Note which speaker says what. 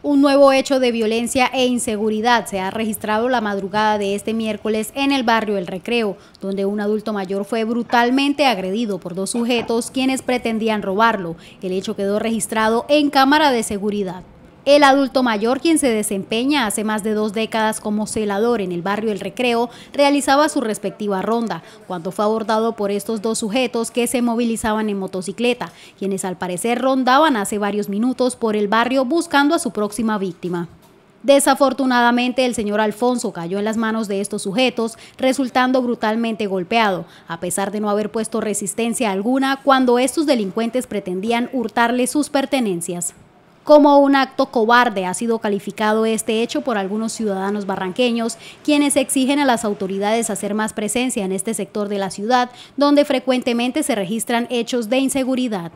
Speaker 1: Un nuevo hecho de violencia e inseguridad se ha registrado la madrugada de este miércoles en el barrio El Recreo, donde un adulto mayor fue brutalmente agredido por dos sujetos quienes pretendían robarlo. El hecho quedó registrado en cámara de seguridad. El adulto mayor, quien se desempeña hace más de dos décadas como celador en el barrio El Recreo, realizaba su respectiva ronda, cuando fue abordado por estos dos sujetos que se movilizaban en motocicleta, quienes al parecer rondaban hace varios minutos por el barrio buscando a su próxima víctima. Desafortunadamente, el señor Alfonso cayó en las manos de estos sujetos, resultando brutalmente golpeado, a pesar de no haber puesto resistencia alguna cuando estos delincuentes pretendían hurtarle sus pertenencias como un acto cobarde. Ha sido calificado este hecho por algunos ciudadanos barranqueños, quienes exigen a las autoridades hacer más presencia en este sector de la ciudad, donde frecuentemente se registran hechos de inseguridad.